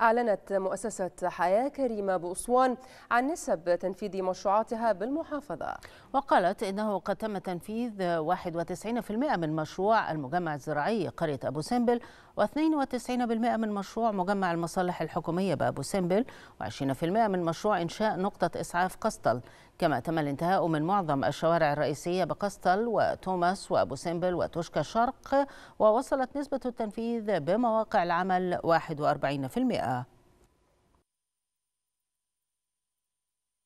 أعلنت مؤسسة حياة كريمة بأسوان عن نسب تنفيذ مشروعاتها بالمحافظة وقالت إنه قد تم تنفيذ 91% من مشروع المجمع الزراعي قرية أبو سمبل و92% من مشروع مجمع المصالح الحكومية بأبو سمبل و20% من مشروع إنشاء نقطة إسعاف قسطل كما تم الانتهاء من معظم الشوارع الرئيسية بقسطل وتوماس وأبو سمبل وتوشكا الشرق ووصلت نسبة التنفيذ بمواقع العمل 41% بقى